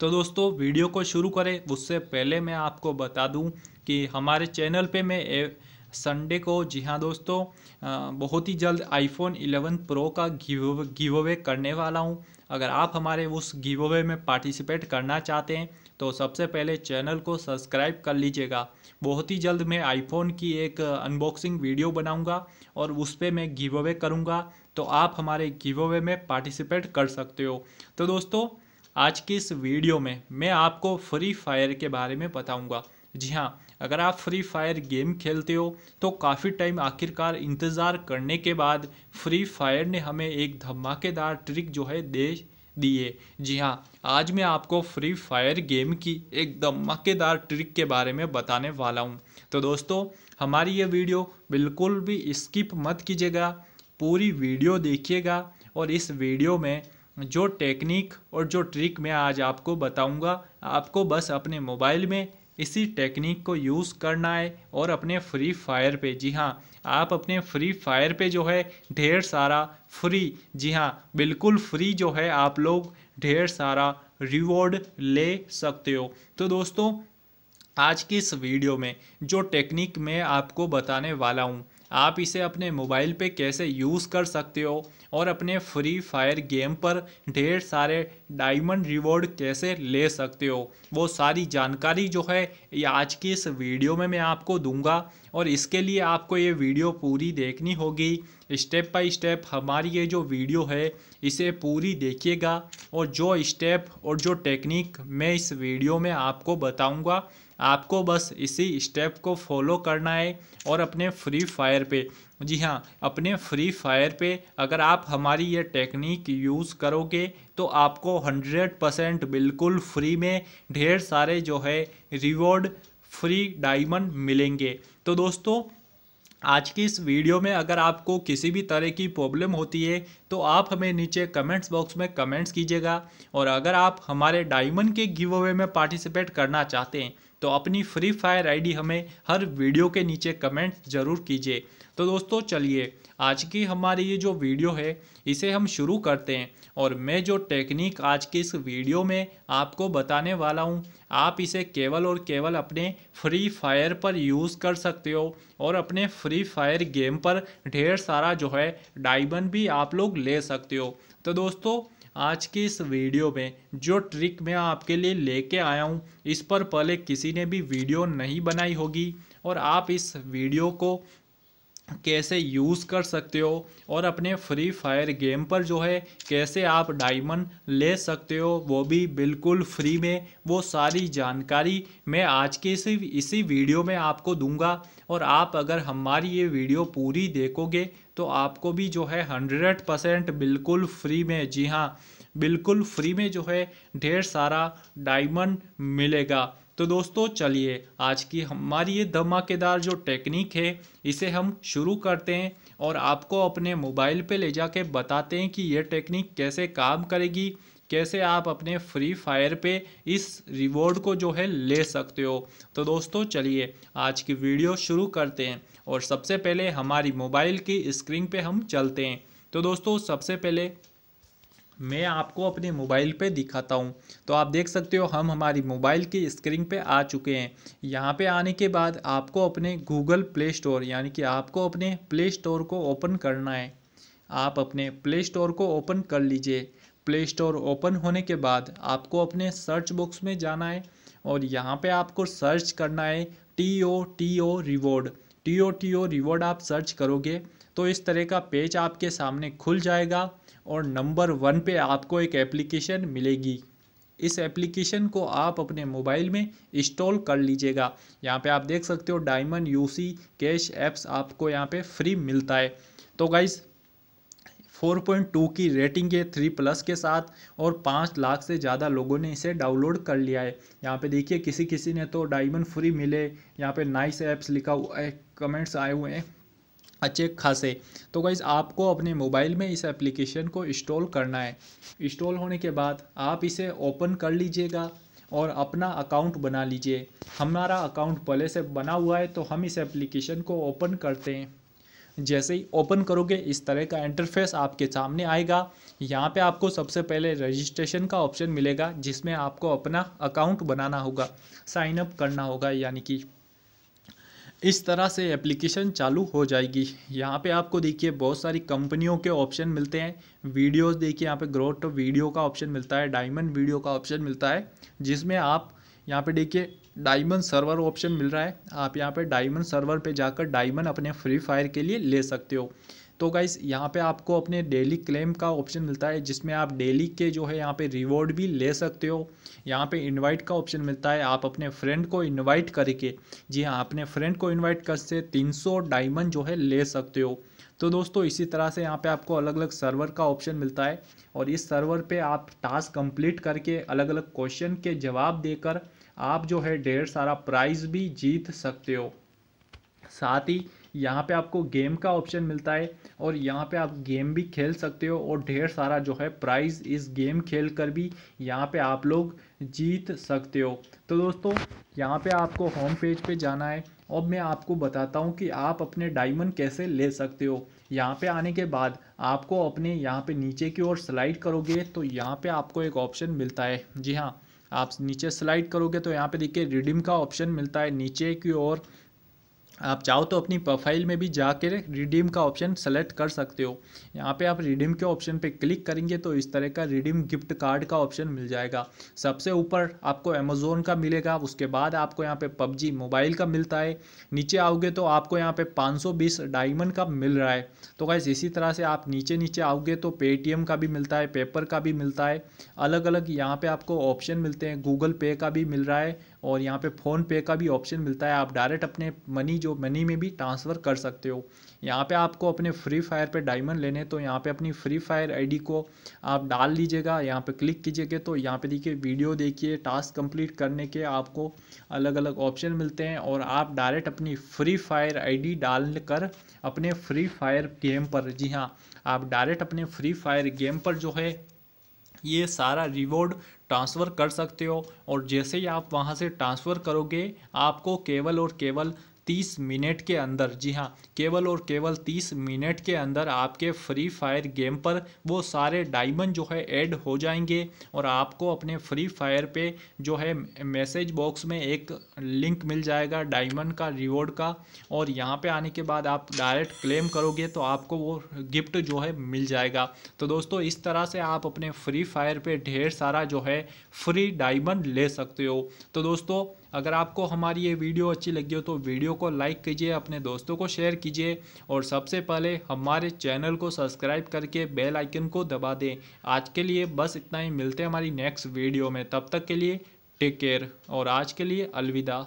तो दोस्तों वीडियो को शुरू करें उससे पहले मैं आपको बता दूं कि हमारे चैनल पे मैं संडे को जी हाँ दोस्तों बहुत ही जल्द आईफोन 11 प्रो का गिव अवे करने वाला हूँ अगर आप हमारे उस गिव अवे में पार्टिसिपेट करना चाहते हैं तो सबसे पहले चैनल को सब्सक्राइब कर लीजिएगा बहुत ही जल्द मैं आईफोन की एक अनबॉक्सिंग वीडियो बनाऊंगा और उस पर मैं गिव अवे करूँगा तो आप हमारे गिव अवे में पार्टिसिपेट कर सकते हो तो दोस्तों आज के इस वीडियो में मैं आपको फ्री फायर के बारे में बताऊंगा जी हाँ अगर आप फ्री फायर गेम खेलते हो तो काफ़ी टाइम आखिरकार इंतज़ार करने के बाद फ्री फायर ने हमें एक धमाकेदार ट्रिक जो है दे दिए जी हाँ आज मैं आपको फ्री फायर गेम की एक धमाकेदार ट्रिक के बारे में बताने वाला हूँ तो दोस्तों हमारी ये वीडियो बिल्कुल भी स्किप मत कीजिएगा पूरी वीडियो देखिएगा और इस वीडियो में जो टेक्निक और जो ट्रिक मैं आज आपको बताऊंगा आपको बस अपने मोबाइल में इसी टेक्निक को यूज़ करना है और अपने फ्री फायर पे जी हाँ आप अपने फ्री फायर पे जो है ढेर सारा फ्री जी हाँ बिल्कुल फ्री जो है आप लोग ढेर सारा रिवॉर्ड ले सकते हो तो दोस्तों आज की इस वीडियो में जो टेक्निक मैं आपको बताने वाला हूँ आप इसे अपने मोबाइल पे कैसे यूज़ कर सकते हो और अपने फ्री फायर गेम पर ढेर सारे डायमंड रिवॉर्ड कैसे ले सकते हो वो सारी जानकारी जो है ये आज की इस वीडियो में मैं आपको दूंगा और इसके लिए आपको ये वीडियो पूरी देखनी होगी स्टेप बाय स्टेप हमारी ये जो वीडियो है इसे पूरी देखिएगा और जो स्टेप और जो टेक्निक मैं इस वीडियो में आपको बताऊंगा आपको बस इसी स्टेप को फॉलो करना है और अपने फ्री फायर पे जी हाँ अपने फ्री फायर पे अगर आप हमारी ये टेक्निक यूज़ करोगे तो आपको 100 परसेंट बिल्कुल फ्री में ढेर सारे जो है रिवॉर्ड फ्री डायमंड मिलेंगे तो दोस्तों आज की इस वीडियो में अगर आपको किसी भी तरह की प्रॉब्लम होती है तो आप हमें नीचे कमेंट्स बॉक्स में कमेंट्स कीजिएगा और अगर आप हमारे डायमंड के गिव अवे में पार्टिसिपेट करना चाहते हैं तो अपनी फ्री फायर आईडी हमें हर वीडियो के नीचे कमेंट्स ज़रूर कीजिए तो दोस्तों चलिए आज की हमारी ये जो वीडियो है इसे हम शुरू करते हैं और मैं जो टेक्निक आज की इस वीडियो में आपको बताने वाला हूँ आप इसे केवल और केवल अपने फ्री फायर पर यूज़ कर सकते हो और अपने फ्री फायर गेम पर ढेर सारा जो है डायमंड भी आप लोग ले सकते हो तो दोस्तों आज की इस वीडियो में जो ट्रिक मैं आपके लिए लेके आया हूँ इस पर पहले किसी ने भी वीडियो नहीं बनाई होगी और आप इस वीडियो को कैसे यूज़ कर सकते हो और अपने फ्री फायर गेम पर जो है कैसे आप डायमंड ले सकते हो वो भी बिल्कुल फ्री में वो सारी जानकारी मैं आज के इसी इसी वीडियो में आपको दूंगा और आप अगर हमारी ये वीडियो पूरी देखोगे तो आपको भी जो है हंड्रेड परसेंट बिल्कुल फ्री में जी हाँ बिल्कुल फ्री में जो है ढेर सारा डायमंड मिलेगा तो दोस्तों चलिए आज की हमारी ये धमाकेदार जो टेक्निक है इसे हम शुरू करते हैं और आपको अपने मोबाइल पे ले जाके बताते हैं कि ये टेक्निक कैसे काम करेगी कैसे आप अपने फ्री फायर पे इस रिवॉर्ड को जो है ले सकते हो तो दोस्तों चलिए आज की वीडियो शुरू करते हैं और सबसे पहले हमारी मोबाइल की स्क्रीन पे हम चलते हैं तो दोस्तों सबसे पहले मैं आपको अपने मोबाइल पे दिखाता हूँ तो आप देख सकते हो हम हमारी मोबाइल की स्क्रीन पे आ चुके हैं यहाँ पे आने के बाद आपको अपने गूगल प्ले स्टोर यानी कि आपको अपने प्ले स्टोर को ओपन करना है आप अपने प्ले स्टोर को ओपन कर लीजिए प्ले स्टोर ओपन होने के बाद आपको अपने सर्च बॉक्स में जाना है और यहाँ पर आपको सर्च करना है T O T O reward T O T O reward आप सर्च करोगे तो इस तरह का पेज आपके सामने खुल जाएगा और नंबर वन पे आपको एक एप्लीकेशन मिलेगी इस एप्लीकेशन को आप अपने मोबाइल में इंस्टॉल कर लीजिएगा यहाँ पे आप देख सकते हो डायमंड यूसी कैश ऐप्स आपको यहाँ पे फ्री मिलता है तो गाइज़ 4.2 की रेटिंग है थ्री प्लस के साथ और पाँच लाख से ज़्यादा लोगों ने इसे डाउनलोड कर लिया है यहाँ पे देखिए किसी किसी ने तो डायमंड फ्री मिले यहाँ पे नाइस ऐप्स लिखा हुआ है कमेंट्स आए हुए हैं अच्छे खासे तो गाइज़ आपको अपने मोबाइल में इस एप्लीकेशन को इंस्टॉल करना है इंस्टॉल होने के बाद आप इसे ओपन कर लीजिएगा और अपना अकाउंट बना लीजिए हमारा अकाउंट पहले से बना हुआ है तो हम इस एप्लीकेशन को ओपन करते हैं जैसे ही ओपन करोगे इस तरह का इंटरफेस आपके सामने आएगा यहाँ पे आपको सबसे पहले रजिस्ट्रेशन का ऑप्शन मिलेगा जिसमें आपको अपना अकाउंट बनाना होगा साइन अप करना होगा यानी कि इस तरह से एप्लीकेशन चालू हो जाएगी यहाँ पे आपको देखिए बहुत सारी कंपनियों के ऑप्शन मिलते हैं वीडियोस देखिए यहाँ पे ग्रोथ वीडियो का ऑप्शन मिलता है डायमंड वीडियो का ऑप्शन मिलता है जिसमें आप यहाँ पे देखिए डायमंड सर्वर ऑप्शन मिल रहा है आप यहाँ पे डायमंड सर्वर पे जाकर डायमंड अपने फ्री फायर के लिए ले सकते हो तो गाइस यहाँ पे आपको अपने डेली क्लेम का ऑप्शन मिलता है जिसमें आप डेली के जो है यहाँ पे रिवॉर्ड भी ले सकते हो यहाँ पे इनवाइट का ऑप्शन मिलता है आप अपने फ्रेंड को इनवाइट करके जी हाँ अपने फ्रेंड को इनवाइट कर से तीन डायमंड जो है ले सकते हो तो दोस्तों इसी तरह से यहाँ पे आपको अलग अलग सर्वर का ऑप्शन मिलता है और इस सर्वर पे आप टास्क कंप्लीट करके अलग अलग क्वेश्चन के जवाब देकर आप जो है ढेर सारा प्राइज़ भी जीत सकते हो साथ ही यहाँ पे आपको गेम का ऑप्शन मिलता है और यहाँ पे आप गेम भी खेल सकते हो और ढेर सारा जो है प्राइज़ इस गेम खेल कर भी यहाँ पे आप लोग जीत सकते हो तो दोस्तों यहाँ पे आपको होम पेज पे जाना है अब मैं आपको बताता हूँ कि आप अपने डायमंड कैसे ले सकते हो यहाँ पे आने के बाद आपको अपने यहाँ पे नीचे की ओर स्लाइड करोगे तो यहाँ पे आपको एक ऑप्शन मिलता है जी हाँ आप नीचे स्लाइड करोगे तो यहाँ पे देखिए रिडीम का ऑप्शन मिलता है नीचे की ओर आप चाहो तो अपनी प्रोफाइल में भी जाकर रिडीम का ऑप्शन सेलेक्ट कर सकते हो यहाँ पे आप रिडीम के ऑप्शन पे क्लिक करेंगे तो इस तरह का रिडीम गिफ्ट कार्ड का ऑप्शन मिल जाएगा सबसे ऊपर आपको अमेज़ोन का मिलेगा उसके बाद आपको यहाँ पे पबजी मोबाइल का मिलता है नीचे आओगे तो आपको यहाँ पे 520 डायमंड का मिल रहा है तो गैस इसी तरह से आप नीचे नीचे आओगे तो पेटीएम का भी मिलता है पेपर का भी मिलता है अलग अलग यहाँ पर आपको ऑप्शन मिलते हैं गूगल पे का भी मिल रहा है और यहाँ पे फ़ोन पे का भी ऑप्शन मिलता है आप डायरेक्ट अपने मनी जो मनी में भी ट्रांसफ़र कर सकते हो यहाँ पे आपको अपने फ्री फायर पे डायमंड लेने तो यहाँ पे अपनी फ्री फायर आईडी को आप डाल लीजिएगा यहाँ पे क्लिक कीजिएगा तो यहाँ पे देखिए वीडियो देखिए टास्क कंप्लीट करने के आपको अलग अलग ऑप्शन मिलते हैं और आप डायरेक्ट अपनी फ्री फायर आईडी डाल कर अपने फ्री फायर गेम पर जी हाँ आप डायरेक्ट अपने फ्री फायर गेम पर जो है ये सारा रिवॉर्ड ट्रांसफ़र कर सकते हो और जैसे ही आप वहाँ से ट्रांसफ़र करोगे आपको केवल और केवल 30 मिनट के अंदर जी हाँ केवल और केवल 30 मिनट के अंदर आपके फ्री फायर गेम पर वो सारे डायमंड जो है ऐड हो जाएंगे और आपको अपने फ्री फायर पे जो है मैसेज बॉक्स में एक लिंक मिल जाएगा डायमंड का रिवॉर्ड का और यहाँ पे आने के बाद आप डायरेक्ट क्लेम करोगे तो आपको वो गिफ्ट जो है मिल जाएगा तो दोस्तों इस तरह से आप अपने फ्री फायर पर ढेर सारा जो है फ्री डायमंड ले सकते हो तो दोस्तों अगर आपको हमारी ये वीडियो अच्छी लगी हो तो वीडियो को लाइक कीजिए अपने दोस्तों को शेयर कीजिए और सबसे पहले हमारे चैनल को सब्सक्राइब करके बेल आइकन को दबा दें आज के लिए बस इतना ही मिलते हैं हमारी नेक्स्ट वीडियो में तब तक के लिए टेक केयर और आज के लिए अलविदा